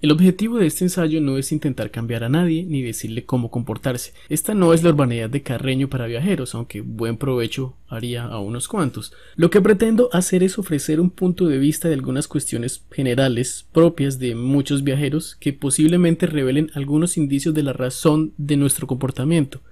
El objetivo de este ensayo no es intentar cambiar a nadie ni decirle cómo comportarse. Esta no es la urbanidad de Carreño para viajeros, aunque buen provecho haría a unos cuantos. Lo que pretendo hacer es ofrecer un punto de vista de algunas cuestiones generales propias de muchos viajeros que posiblemente revelen algunos indicios de la razón de nuestro comportamiento.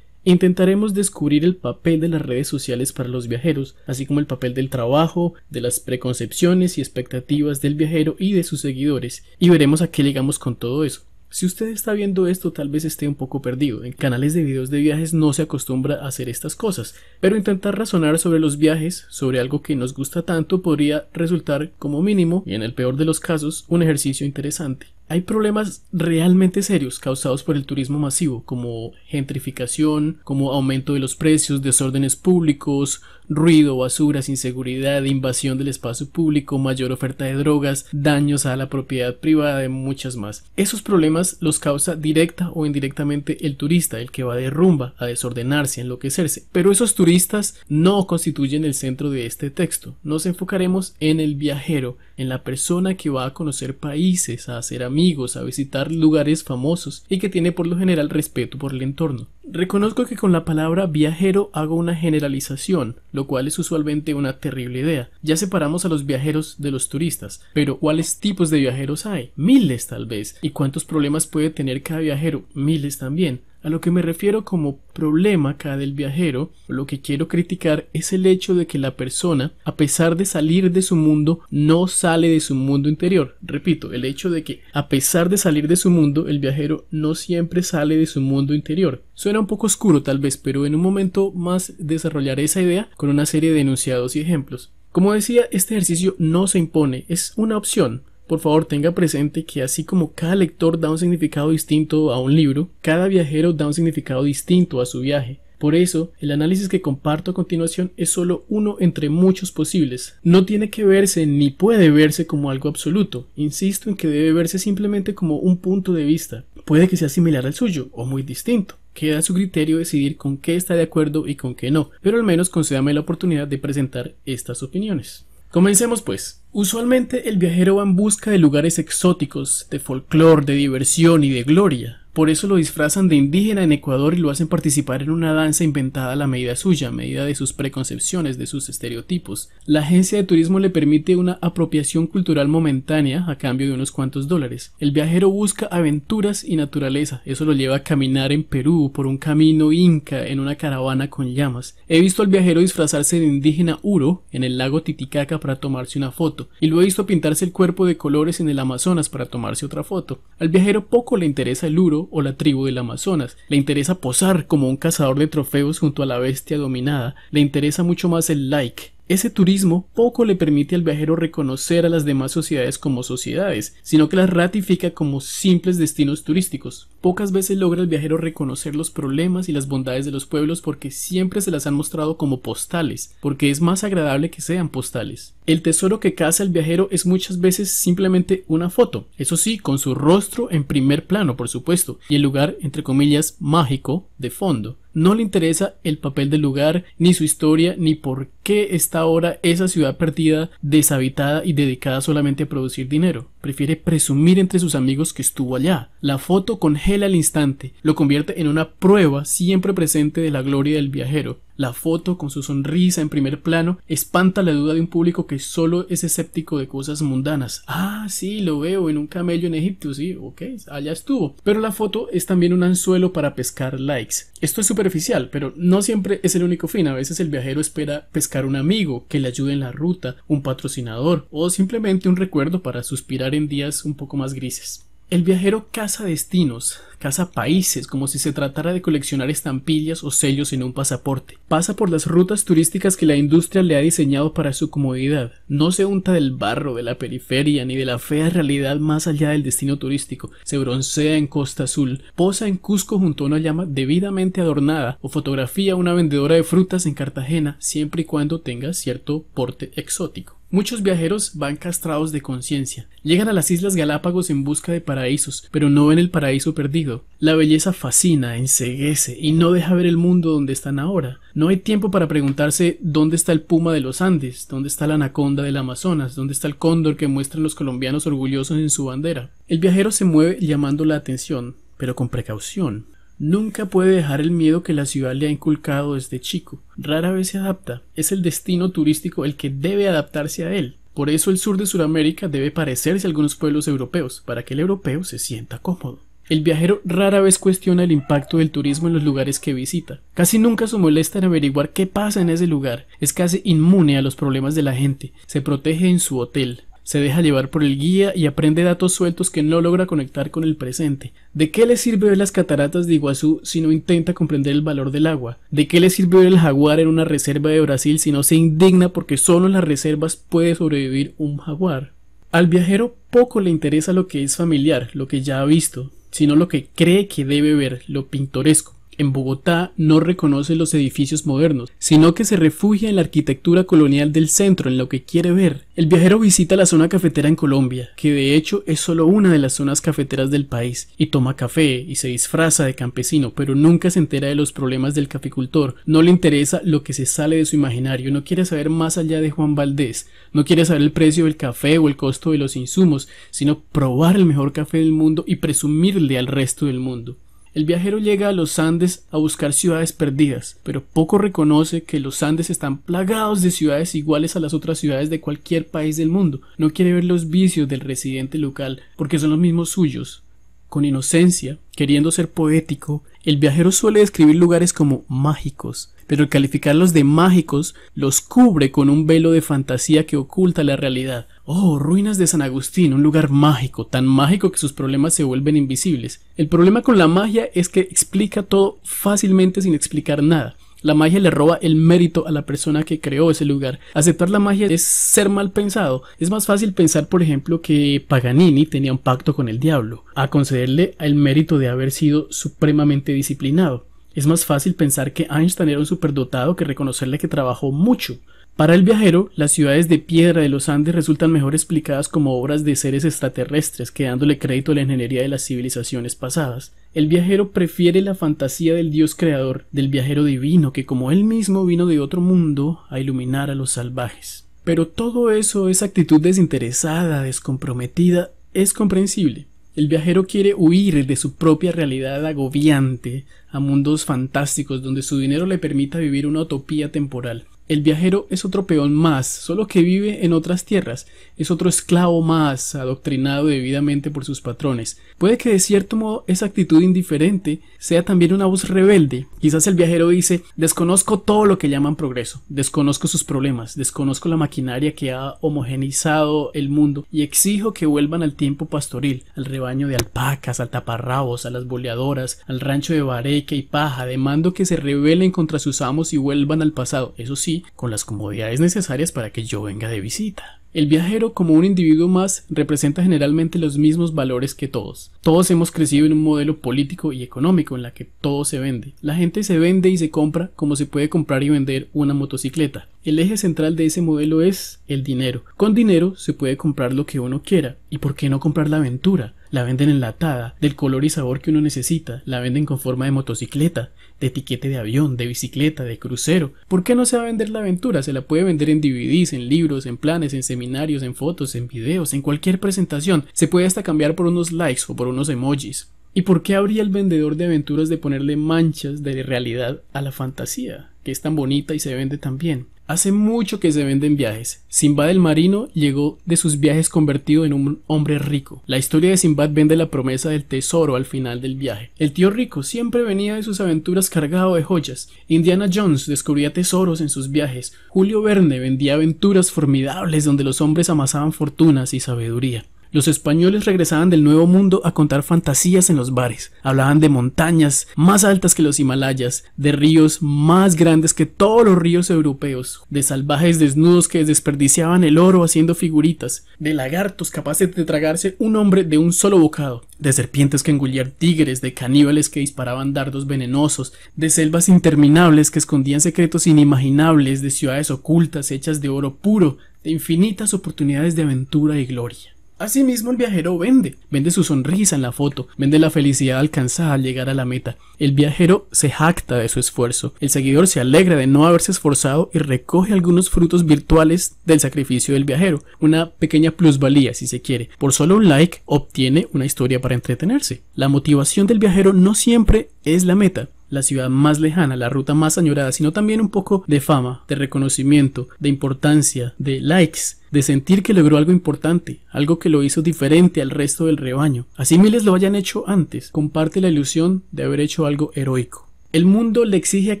Intentaremos descubrir el papel de las redes sociales para los viajeros, así como el papel del trabajo, de las preconcepciones y expectativas del viajero y de sus seguidores, y veremos a qué llegamos con todo eso. Si usted está viendo esto tal vez esté un poco perdido, en canales de videos de viajes no se acostumbra a hacer estas cosas, pero intentar razonar sobre los viajes, sobre algo que nos gusta tanto, podría resultar como mínimo, y en el peor de los casos, un ejercicio interesante. Hay problemas realmente serios causados por el turismo masivo, como gentrificación, como aumento de los precios, desórdenes públicos, ruido, basuras, inseguridad, invasión del espacio público, mayor oferta de drogas, daños a la propiedad privada y muchas más. Esos problemas los causa directa o indirectamente el turista, el que va de rumba, a desordenarse, a enloquecerse. Pero esos turistas no constituyen el centro de este texto. Nos enfocaremos en el viajero, en la persona que va a conocer países, a hacer amigos, a visitar lugares famosos y que tiene por lo general respeto por el entorno. Reconozco que con la palabra viajero hago una generalización, lo cual es usualmente una terrible idea. Ya separamos a los viajeros de los turistas, pero ¿cuáles tipos de viajeros hay? Miles tal vez. ¿Y cuántos problemas puede tener cada viajero? Miles también. A lo que me refiero como problema acá del viajero, lo que quiero criticar es el hecho de que la persona, a pesar de salir de su mundo, no sale de su mundo interior. Repito, el hecho de que, a pesar de salir de su mundo, el viajero no siempre sale de su mundo interior. Suena un poco oscuro tal vez, pero en un momento más desarrollaré esa idea con una serie de enunciados y ejemplos. Como decía, este ejercicio no se impone, es una opción. Por favor, tenga presente que así como cada lector da un significado distinto a un libro, cada viajero da un significado distinto a su viaje. Por eso, el análisis que comparto a continuación es solo uno entre muchos posibles. No tiene que verse ni puede verse como algo absoluto. Insisto en que debe verse simplemente como un punto de vista. Puede que sea similar al suyo o muy distinto. Queda a su criterio decidir con qué está de acuerdo y con qué no, pero al menos concédame la oportunidad de presentar estas opiniones. Comencemos pues. Usualmente el viajero va en busca de lugares exóticos, de folclore, de diversión y de gloria. Por eso lo disfrazan de indígena en Ecuador y lo hacen participar en una danza inventada a la medida suya, a medida de sus preconcepciones, de sus estereotipos. La agencia de turismo le permite una apropiación cultural momentánea a cambio de unos cuantos dólares. El viajero busca aventuras y naturaleza. Eso lo lleva a caminar en Perú por un camino inca en una caravana con llamas. He visto al viajero disfrazarse de indígena Uro en el lago Titicaca para tomarse una foto y lo he visto pintarse el cuerpo de colores en el Amazonas para tomarse otra foto. Al viajero poco le interesa el Uro o la tribu del Amazonas. Le interesa posar como un cazador de trofeos junto a la bestia dominada. Le interesa mucho más el like ese turismo poco le permite al viajero reconocer a las demás sociedades como sociedades, sino que las ratifica como simples destinos turísticos. Pocas veces logra el viajero reconocer los problemas y las bondades de los pueblos porque siempre se las han mostrado como postales, porque es más agradable que sean postales. El tesoro que caza el viajero es muchas veces simplemente una foto, eso sí, con su rostro en primer plano, por supuesto, y el lugar, entre comillas, mágico de fondo. No le interesa el papel del lugar, ni su historia, ni por qué está ahora esa ciudad perdida, deshabitada y dedicada solamente a producir dinero prefiere presumir entre sus amigos que estuvo allá. La foto congela el instante, lo convierte en una prueba siempre presente de la gloria del viajero. La foto, con su sonrisa en primer plano, espanta la duda de un público que solo es escéptico de cosas mundanas. Ah, sí, lo veo en un camello en Egipto, sí, ok, allá estuvo. Pero la foto es también un anzuelo para pescar likes. Esto es superficial, pero no siempre es el único fin. A veces el viajero espera pescar un amigo que le ayude en la ruta, un patrocinador o simplemente un recuerdo para suspirar en días un poco más grises. El viajero caza destinos, caza países como si se tratara de coleccionar estampillas o sellos en un pasaporte. Pasa por las rutas turísticas que la industria le ha diseñado para su comodidad. No se unta del barro, de la periferia, ni de la fea realidad más allá del destino turístico. Se broncea en Costa Azul, posa en Cusco junto a una llama debidamente adornada o fotografía a una vendedora de frutas en Cartagena, siempre y cuando tenga cierto porte exótico. Muchos viajeros van castrados de conciencia. Llegan a las Islas Galápagos en busca de paraísos, pero no ven el paraíso perdido. La belleza fascina, enseguece y no deja ver el mundo donde están ahora. No hay tiempo para preguntarse dónde está el puma de los Andes, dónde está la anaconda del Amazonas, dónde está el cóndor que muestran los colombianos orgullosos en su bandera. El viajero se mueve llamando la atención, pero con precaución. Nunca puede dejar el miedo que la ciudad le ha inculcado desde chico. Rara vez se adapta. Es el destino turístico el que debe adaptarse a él. Por eso el sur de Sudamérica debe parecerse a algunos pueblos europeos, para que el europeo se sienta cómodo. El viajero rara vez cuestiona el impacto del turismo en los lugares que visita. Casi nunca se molesta en averiguar qué pasa en ese lugar. Es casi inmune a los problemas de la gente. Se protege en su hotel. Se deja llevar por el guía y aprende datos sueltos que no logra conectar con el presente. ¿De qué le sirve ver las cataratas de Iguazú si no intenta comprender el valor del agua? ¿De qué le sirve ver el jaguar en una reserva de Brasil si no se indigna porque solo en las reservas puede sobrevivir un jaguar? Al viajero poco le interesa lo que es familiar, lo que ya ha visto, sino lo que cree que debe ver, lo pintoresco en Bogotá no reconoce los edificios modernos, sino que se refugia en la arquitectura colonial del centro, en lo que quiere ver. El viajero visita la zona cafetera en Colombia, que de hecho es solo una de las zonas cafeteras del país, y toma café y se disfraza de campesino, pero nunca se entera de los problemas del caficultor, no le interesa lo que se sale de su imaginario, no quiere saber más allá de Juan Valdés, no quiere saber el precio del café o el costo de los insumos, sino probar el mejor café del mundo y presumirle al resto del mundo. El viajero llega a los Andes a buscar ciudades perdidas, pero poco reconoce que los Andes están plagados de ciudades iguales a las otras ciudades de cualquier país del mundo. No quiere ver los vicios del residente local porque son los mismos suyos. Con inocencia, queriendo ser poético, el viajero suele describir lugares como mágicos, pero calificarlos de mágicos los cubre con un velo de fantasía que oculta la realidad. Oh, ruinas de San Agustín, un lugar mágico, tan mágico que sus problemas se vuelven invisibles. El problema con la magia es que explica todo fácilmente sin explicar nada. La magia le roba el mérito a la persona que creó ese lugar. Aceptar la magia es ser mal pensado. Es más fácil pensar, por ejemplo, que Paganini tenía un pacto con el diablo, a concederle el mérito de haber sido supremamente disciplinado. Es más fácil pensar que Einstein era un superdotado que reconocerle que trabajó mucho. Para el viajero, las ciudades de piedra de los Andes resultan mejor explicadas como obras de seres extraterrestres que dándole crédito a la ingeniería de las civilizaciones pasadas. El viajero prefiere la fantasía del Dios creador, del viajero divino que como él mismo vino de otro mundo a iluminar a los salvajes. Pero todo eso, esa actitud desinteresada, descomprometida, es comprensible. El viajero quiere huir de su propia realidad agobiante a mundos fantásticos donde su dinero le permita vivir una utopía temporal. El viajero es otro peón más, solo que vive en otras tierras, es otro esclavo más, adoctrinado debidamente por sus patrones. Puede que de cierto modo esa actitud indiferente sea también una voz rebelde. Quizás el viajero dice, desconozco todo lo que llaman progreso, desconozco sus problemas, desconozco la maquinaria que ha homogenizado el mundo y exijo que vuelvan al tiempo pastoril, al rebaño de alpacas, al taparrabos, a las boleadoras, al rancho de bareque y paja, demando que se rebelen contra sus amos y vuelvan al pasado. Eso sí, con las comodidades necesarias para que yo venga de visita. El viajero como un individuo más representa generalmente los mismos valores que todos. Todos hemos crecido en un modelo político y económico en la que todo se vende. La gente se vende y se compra como se puede comprar y vender una motocicleta. El eje central de ese modelo es el dinero. Con dinero se puede comprar lo que uno quiera. ¿Y por qué no comprar la aventura? la venden enlatada, del color y sabor que uno necesita, la venden con forma de motocicleta, de etiquete de avión, de bicicleta, de crucero. ¿Por qué no se va a vender la aventura? Se la puede vender en DVDs, en libros, en planes, en seminarios, en fotos, en videos, en cualquier presentación. Se puede hasta cambiar por unos likes o por unos emojis. ¿Y por qué habría el vendedor de aventuras de ponerle manchas de realidad a la fantasía, que es tan bonita y se vende tan bien? Hace mucho que se venden viajes. Simbad el marino llegó de sus viajes convertido en un hombre rico. La historia de Simbad vende la promesa del tesoro al final del viaje. El tío rico siempre venía de sus aventuras cargado de joyas. Indiana Jones descubría tesoros en sus viajes. Julio Verne vendía aventuras formidables donde los hombres amasaban fortunas y sabiduría. Los españoles regresaban del Nuevo Mundo a contar fantasías en los bares. Hablaban de montañas más altas que los Himalayas, de ríos más grandes que todos los ríos europeos, de salvajes desnudos que desperdiciaban el oro haciendo figuritas, de lagartos capaces de tragarse un hombre de un solo bocado, de serpientes que engullían tigres, de caníbales que disparaban dardos venenosos, de selvas interminables que escondían secretos inimaginables, de ciudades ocultas hechas de oro puro, de infinitas oportunidades de aventura y gloria. Asimismo, el viajero vende, vende su sonrisa en la foto, vende la felicidad alcanzada al llegar a la meta. El viajero se jacta de su esfuerzo, el seguidor se alegra de no haberse esforzado y recoge algunos frutos virtuales del sacrificio del viajero, una pequeña plusvalía si se quiere. Por solo un like obtiene una historia para entretenerse. La motivación del viajero no siempre es la meta, la ciudad más lejana, la ruta más añorada, sino también un poco de fama, de reconocimiento, de importancia, de likes, de sentir que logró algo importante, algo que lo hizo diferente al resto del rebaño. Así miles lo hayan hecho antes, comparte la ilusión de haber hecho algo heroico. El mundo le exige a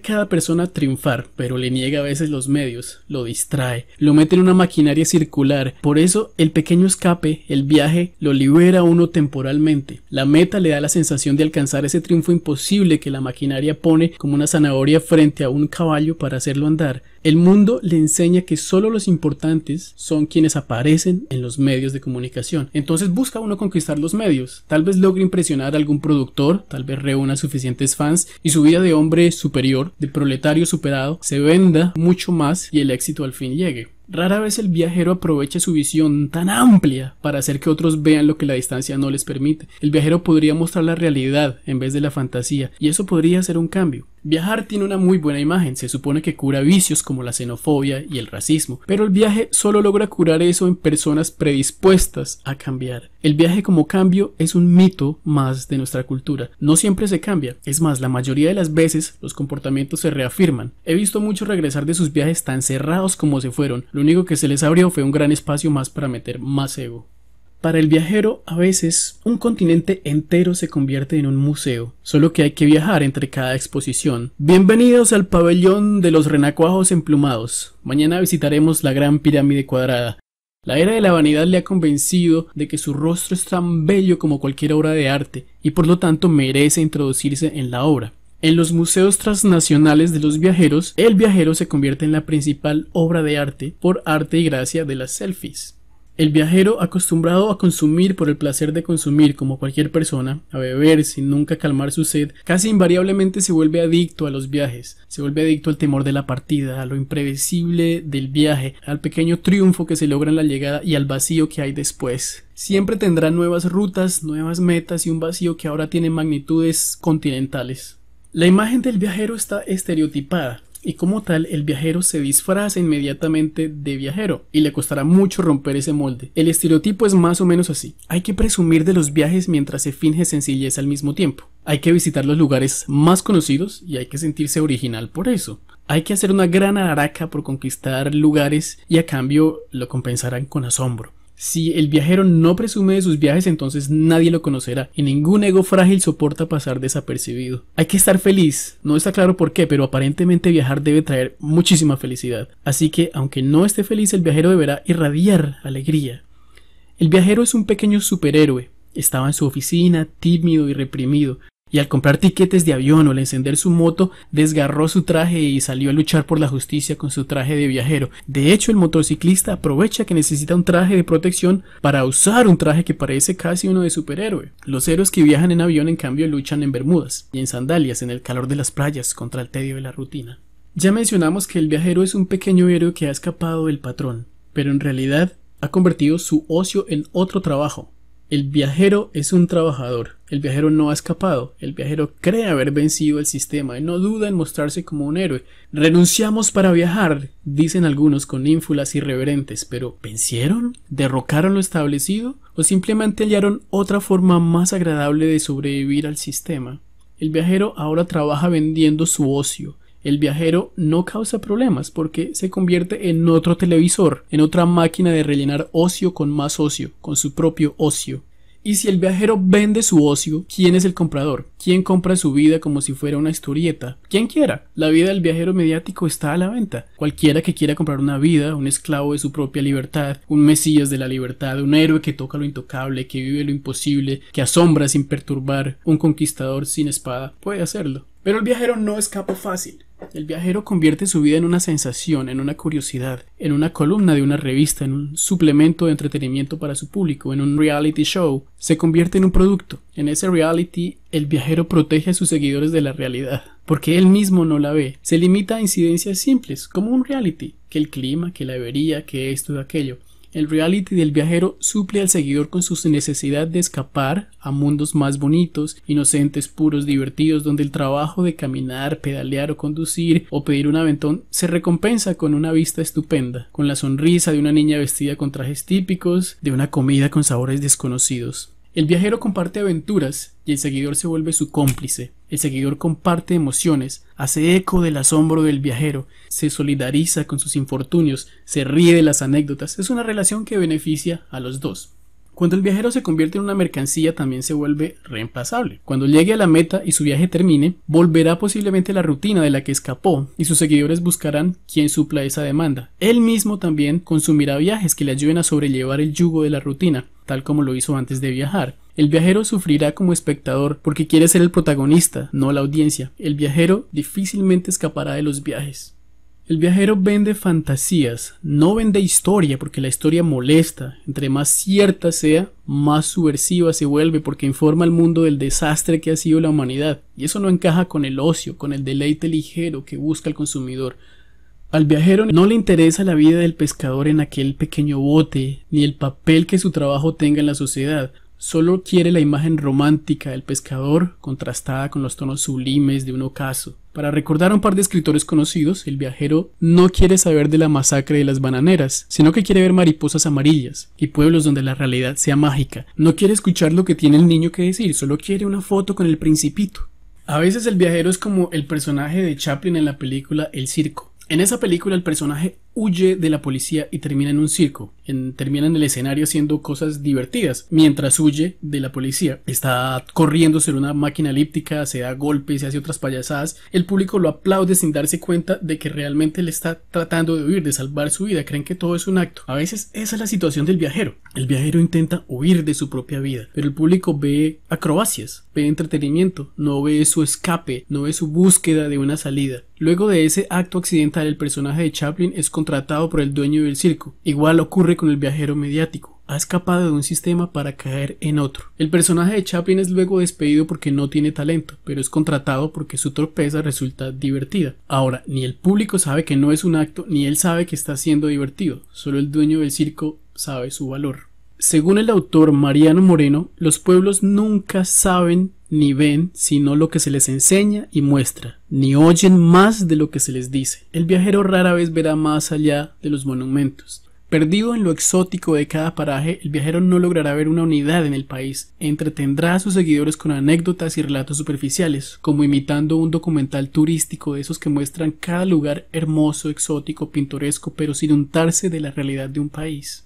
cada persona triunfar, pero le niega a veces los medios, lo distrae, lo mete en una maquinaria circular. Por eso, el pequeño escape, el viaje, lo libera a uno temporalmente. La meta le da la sensación de alcanzar ese triunfo imposible que la maquinaria pone como una zanahoria frente a un caballo para hacerlo andar. El mundo le enseña que solo los importantes son quienes aparecen en los medios de comunicación. Entonces busca uno conquistar los medios. Tal vez logre impresionar a algún productor, tal vez reúna suficientes fans y su vida de hombre superior, de proletario superado, se venda mucho más y el éxito al fin llegue. Rara vez el viajero aprovecha su visión tan amplia para hacer que otros vean lo que la distancia no les permite. El viajero podría mostrar la realidad en vez de la fantasía, y eso podría ser un cambio. Viajar tiene una muy buena imagen, se supone que cura vicios como la xenofobia y el racismo, pero el viaje solo logra curar eso en personas predispuestas a cambiar. El viaje como cambio es un mito más de nuestra cultura. No siempre se cambia, es más, la mayoría de las veces los comportamientos se reafirman. He visto muchos regresar de sus viajes tan cerrados como se fueron, lo único que se les abrió fue un gran espacio más para meter más ego. Para el viajero, a veces, un continente entero se convierte en un museo, solo que hay que viajar entre cada exposición. Bienvenidos al pabellón de los renacuajos emplumados. Mañana visitaremos la gran pirámide cuadrada. La era de la vanidad le ha convencido de que su rostro es tan bello como cualquier obra de arte, y por lo tanto merece introducirse en la obra. En los museos transnacionales de los viajeros, el viajero se convierte en la principal obra de arte por arte y gracia de las selfies. El viajero, acostumbrado a consumir por el placer de consumir como cualquier persona, a beber sin nunca calmar su sed, casi invariablemente se vuelve adicto a los viajes, se vuelve adicto al temor de la partida, a lo imprevisible del viaje, al pequeño triunfo que se logra en la llegada y al vacío que hay después. Siempre tendrá nuevas rutas, nuevas metas y un vacío que ahora tiene magnitudes continentales. La imagen del viajero está estereotipada, y como tal el viajero se disfraza inmediatamente de viajero y le costará mucho romper ese molde. El estereotipo es más o menos así. Hay que presumir de los viajes mientras se finge sencillez al mismo tiempo. Hay que visitar los lugares más conocidos y hay que sentirse original por eso. Hay que hacer una gran araca por conquistar lugares y a cambio lo compensarán con asombro. Si el viajero no presume de sus viajes, entonces nadie lo conocerá y ningún ego frágil soporta pasar desapercibido. Hay que estar feliz, no está claro por qué, pero aparentemente viajar debe traer muchísima felicidad. Así que, aunque no esté feliz, el viajero deberá irradiar alegría. El viajero es un pequeño superhéroe. Estaba en su oficina, tímido y reprimido, y al comprar tiquetes de avión o al encender su moto, desgarró su traje y salió a luchar por la justicia con su traje de viajero. De hecho, el motociclista aprovecha que necesita un traje de protección para usar un traje que parece casi uno de superhéroe. Los héroes que viajan en avión, en cambio, luchan en bermudas y en sandalias en el calor de las playas contra el tedio de la rutina. Ya mencionamos que el viajero es un pequeño héroe que ha escapado del patrón, pero en realidad ha convertido su ocio en otro trabajo, el viajero es un trabajador, el viajero no ha escapado, el viajero cree haber vencido el sistema, y no duda en mostrarse como un héroe. Renunciamos para viajar, dicen algunos con ínfulas irreverentes, pero ¿vencieron? ¿Derrocaron lo establecido? ¿O simplemente hallaron otra forma más agradable de sobrevivir al sistema? El viajero ahora trabaja vendiendo su ocio, el viajero no causa problemas porque se convierte en otro televisor, en otra máquina de rellenar ocio con más ocio, con su propio ocio. Y si el viajero vende su ocio, ¿quién es el comprador? ¿Quién compra su vida como si fuera una historieta? Quien quiera. La vida del viajero mediático está a la venta. Cualquiera que quiera comprar una vida, un esclavo de su propia libertad, un mesías de la libertad, un héroe que toca lo intocable, que vive lo imposible, que asombra sin perturbar, un conquistador sin espada, puede hacerlo. Pero el viajero no escapa fácil. El viajero convierte su vida en una sensación, en una curiosidad, en una columna de una revista, en un suplemento de entretenimiento para su público, en un reality show. Se convierte en un producto. En ese reality, el viajero protege a sus seguidores de la realidad, porque él mismo no la ve. Se limita a incidencias simples, como un reality, que el clima, que la avería, que esto, aquello el reality del viajero suple al seguidor con su necesidad de escapar a mundos más bonitos, inocentes, puros, divertidos, donde el trabajo de caminar, pedalear o conducir o pedir un aventón se recompensa con una vista estupenda, con la sonrisa de una niña vestida con trajes típicos, de una comida con sabores desconocidos. El viajero comparte aventuras y el seguidor se vuelve su cómplice. El seguidor comparte emociones, hace eco del asombro del viajero, se solidariza con sus infortunios, se ríe de las anécdotas. Es una relación que beneficia a los dos. Cuando el viajero se convierte en una mercancía también se vuelve reemplazable. Cuando llegue a la meta y su viaje termine, volverá posiblemente a la rutina de la que escapó y sus seguidores buscarán quien supla esa demanda. Él mismo también consumirá viajes que le ayuden a sobrellevar el yugo de la rutina, tal como lo hizo antes de viajar. El viajero sufrirá como espectador porque quiere ser el protagonista, no la audiencia. El viajero difícilmente escapará de los viajes. El viajero vende fantasías, no vende historia porque la historia molesta, entre más cierta sea, más subversiva se vuelve porque informa al mundo del desastre que ha sido la humanidad, y eso no encaja con el ocio, con el deleite ligero que busca el consumidor. Al viajero no le interesa la vida del pescador en aquel pequeño bote, ni el papel que su trabajo tenga en la sociedad, solo quiere la imagen romántica del pescador contrastada con los tonos sublimes de un ocaso. Para recordar a un par de escritores conocidos, el viajero no quiere saber de la masacre de las bananeras, sino que quiere ver mariposas amarillas y pueblos donde la realidad sea mágica. No quiere escuchar lo que tiene el niño que decir, solo quiere una foto con el principito. A veces el viajero es como el personaje de Chaplin en la película El Circo. En esa película el personaje huye de la policía y termina en un circo, termina en el escenario haciendo cosas divertidas mientras huye de la policía. Está corriendo sobre una máquina elíptica, se da golpes, se hace otras payasadas. El público lo aplaude sin darse cuenta de que realmente le está tratando de huir, de salvar su vida. Creen que todo es un acto. A veces esa es la situación del viajero. El viajero intenta huir de su propia vida, pero el público ve acrobacias, ve entretenimiento, no ve su escape, no ve su búsqueda de una salida. Luego de ese acto accidental, el personaje de Chaplin es contratado por el dueño del circo. Igual ocurre con el viajero mediático. Ha escapado de un sistema para caer en otro. El personaje de Chaplin es luego despedido porque no tiene talento, pero es contratado porque su torpeza resulta divertida. Ahora, ni el público sabe que no es un acto, ni él sabe que está siendo divertido. Solo el dueño del circo sabe su valor. Según el autor Mariano Moreno, los pueblos nunca saben ni ven sino lo que se les enseña y muestra, ni oyen más de lo que se les dice. El viajero rara vez verá más allá de los monumentos. Perdido en lo exótico de cada paraje, el viajero no logrará ver una unidad en el país. Entretendrá a sus seguidores con anécdotas y relatos superficiales, como imitando un documental turístico de esos que muestran cada lugar hermoso, exótico, pintoresco, pero sin untarse de la realidad de un país.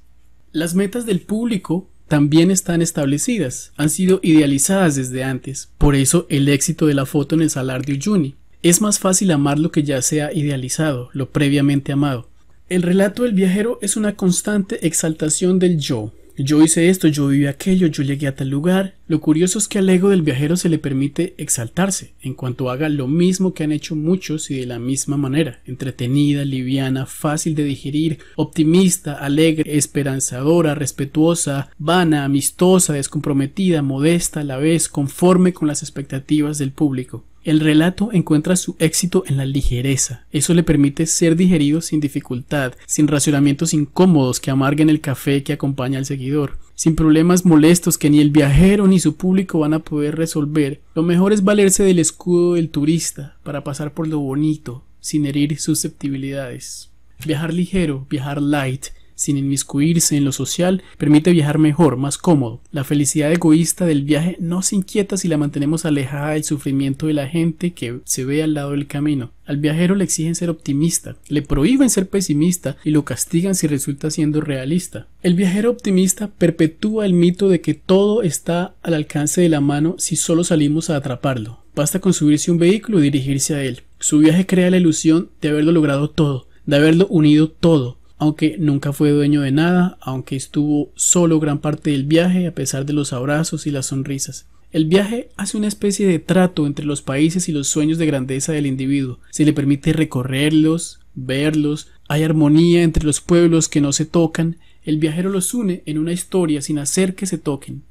Las metas del público también están establecidas, han sido idealizadas desde antes, por eso el éxito de la foto en el salar de Uyuni. Es más fácil amar lo que ya sea idealizado, lo previamente amado. El relato del viajero es una constante exaltación del yo. Yo hice esto, yo viví aquello, yo llegué a tal lugar. Lo curioso es que al ego del viajero se le permite exaltarse, en cuanto haga lo mismo que han hecho muchos y de la misma manera, entretenida, liviana, fácil de digerir, optimista, alegre, esperanzadora, respetuosa, vana, amistosa, descomprometida, modesta a la vez, conforme con las expectativas del público. El relato encuentra su éxito en la ligereza. Eso le permite ser digerido sin dificultad, sin racionamientos incómodos que amarguen el café que acompaña al seguidor, sin problemas molestos que ni el viajero ni su público van a poder resolver. Lo mejor es valerse del escudo del turista para pasar por lo bonito, sin herir susceptibilidades. Viajar ligero, viajar light, sin inmiscuirse en lo social, permite viajar mejor, más cómodo. La felicidad egoísta del viaje no se inquieta si la mantenemos alejada del sufrimiento de la gente que se ve al lado del camino. Al viajero le exigen ser optimista, le prohíben ser pesimista y lo castigan si resulta siendo realista. El viajero optimista perpetúa el mito de que todo está al alcance de la mano si solo salimos a atraparlo. Basta con subirse un vehículo y dirigirse a él. Su viaje crea la ilusión de haberlo logrado todo, de haberlo unido todo, aunque nunca fue dueño de nada, aunque estuvo solo gran parte del viaje a pesar de los abrazos y las sonrisas. El viaje hace una especie de trato entre los países y los sueños de grandeza del individuo. Se le permite recorrerlos, verlos, hay armonía entre los pueblos que no se tocan, el viajero los une en una historia sin hacer que se toquen.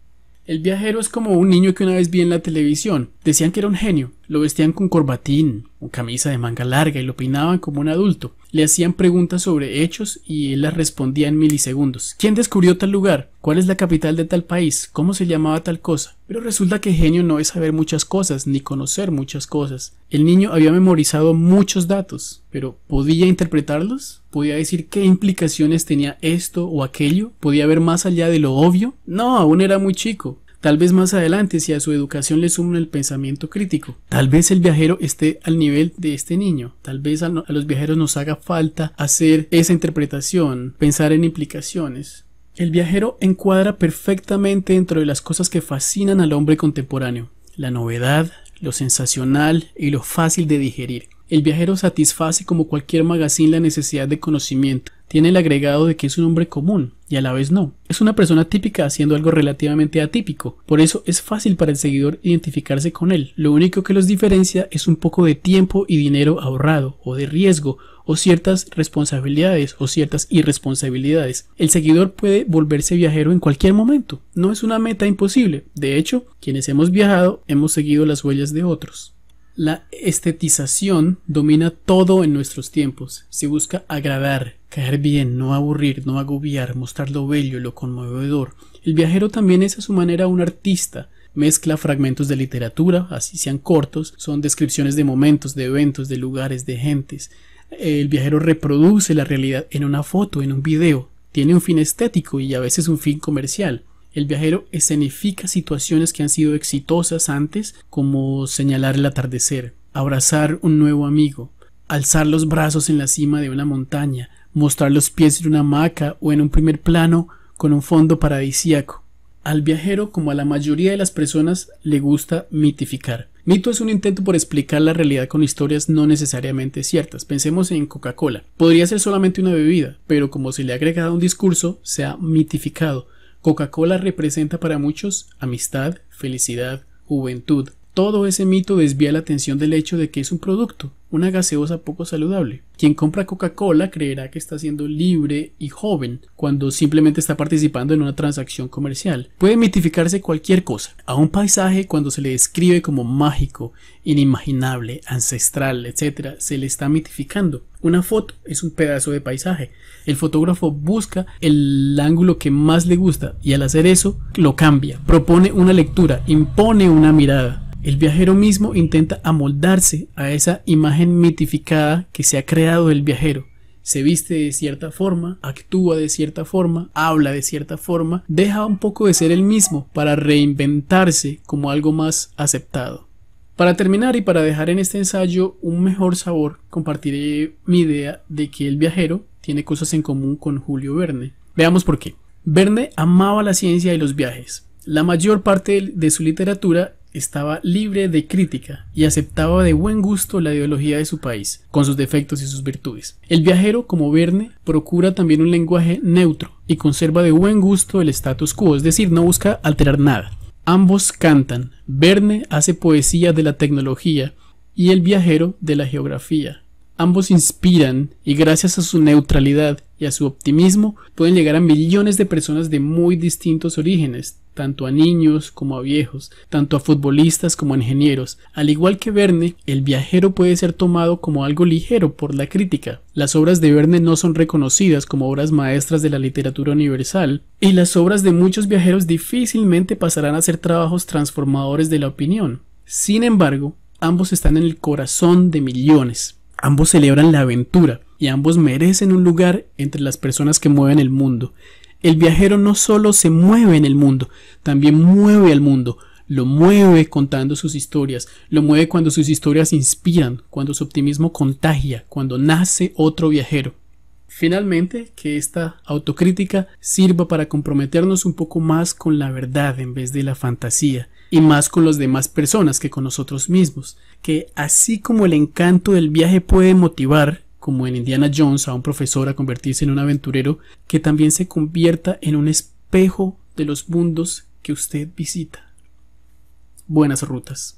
El viajero es como un niño que una vez vi en la televisión, decían que era un genio, lo vestían con corbatín o camisa de manga larga y lo peinaban como un adulto. Le hacían preguntas sobre hechos y él las respondía en milisegundos. ¿Quién descubrió tal lugar? ¿Cuál es la capital de tal país? ¿Cómo se llamaba tal cosa? Pero resulta que genio no es saber muchas cosas ni conocer muchas cosas. El niño había memorizado muchos datos, pero ¿podía interpretarlos? ¿Podía decir qué implicaciones tenía esto o aquello? ¿Podía ver más allá de lo obvio? No, aún era muy chico Tal vez más adelante, si a su educación le suman el pensamiento crítico, tal vez el viajero esté al nivel de este niño. Tal vez a, los viajeros nos haga falta hacer esa interpretación, pensar en implicaciones. El viajero encuadra perfectamente dentro de las cosas que fascinan al hombre contemporáneo, la novedad, lo sensacional y lo fácil de digerir. El viajero satisface como cualquier magazine la necesidad de conocimiento. Tiene el agregado de que es un hombre común y a la vez no. Es una persona típica haciendo algo relativamente atípico. Por eso es fácil para el seguidor identificarse con él. Lo único que los diferencia es un poco de tiempo y dinero ahorrado o de riesgo o ciertas responsabilidades o ciertas irresponsabilidades. El seguidor puede volverse viajero en cualquier momento. No es una meta imposible. De hecho, quienes hemos viajado hemos seguido las huellas de otros. La estetización domina todo en nuestros tiempos. Se busca agradar, caer bien, no aburrir, no agobiar, mostrar lo bello, lo conmovedor. El viajero también es a su manera un artista. Mezcla fragmentos de literatura, así sean cortos, son descripciones de momentos, de eventos, de lugares, de gentes. El viajero reproduce la realidad en una foto, en un video. Tiene un fin estético y a veces un fin comercial. El viajero escenifica situaciones que han sido exitosas antes, como señalar el atardecer, abrazar un nuevo amigo, alzar los brazos en la cima de una montaña, mostrar los pies en una hamaca o en un primer plano con un fondo paradisíaco. Al viajero, como a la mayoría de las personas, le gusta mitificar. Mito es un intento por explicar la realidad con historias no necesariamente ciertas. Pensemos en Coca-Cola. Podría ser solamente una bebida, pero como se le ha agregado un discurso, se ha mitificado. Coca-Cola representa para muchos amistad, felicidad, juventud, todo ese mito desvía la atención del hecho de que es un producto, una gaseosa poco saludable. Quien compra Coca-Cola creerá que está siendo libre y joven cuando simplemente está participando en una transacción comercial. Puede mitificarse cualquier cosa, a un paisaje cuando se le describe como mágico, inimaginable, ancestral, etc., se le está mitificando. Una foto es un pedazo de paisaje. El fotógrafo busca el ángulo que más le gusta y al hacer eso lo cambia, propone una lectura, impone una mirada. El viajero mismo intenta amoldarse a esa imagen mitificada que se ha creado del viajero. Se viste de cierta forma, actúa de cierta forma, habla de cierta forma, deja un poco de ser el mismo para reinventarse como algo más aceptado. Para terminar y para dejar en este ensayo un mejor sabor, compartiré mi idea de que el viajero tiene cosas en común con Julio Verne. Veamos por qué. Verne amaba la ciencia y los viajes. La mayor parte de su literatura estaba libre de crítica y aceptaba de buen gusto la ideología de su país, con sus defectos y sus virtudes. El viajero, como Verne, procura también un lenguaje neutro y conserva de buen gusto el status quo, es decir, no busca alterar nada. Ambos cantan, Verne hace poesía de la tecnología y el viajero de la geografía. Ambos inspiran y gracias a su neutralidad y a su optimismo pueden llegar a millones de personas de muy distintos orígenes, tanto a niños como a viejos, tanto a futbolistas como a ingenieros. Al igual que Verne, el viajero puede ser tomado como algo ligero por la crítica. Las obras de Verne no son reconocidas como obras maestras de la literatura universal, y las obras de muchos viajeros difícilmente pasarán a ser trabajos transformadores de la opinión. Sin embargo, ambos están en el corazón de millones. Ambos celebran la aventura y ambos merecen un lugar entre las personas que mueven el mundo. El viajero no solo se mueve en el mundo, también mueve al mundo, lo mueve contando sus historias, lo mueve cuando sus historias inspiran, cuando su optimismo contagia, cuando nace otro viajero. Finalmente, que esta autocrítica sirva para comprometernos un poco más con la verdad en vez de la fantasía, y más con las demás personas que con nosotros mismos, que así como el encanto del viaje puede motivar, como en Indiana Jones, a un profesor a convertirse en un aventurero, que también se convierta en un espejo de los mundos que usted visita. Buenas rutas.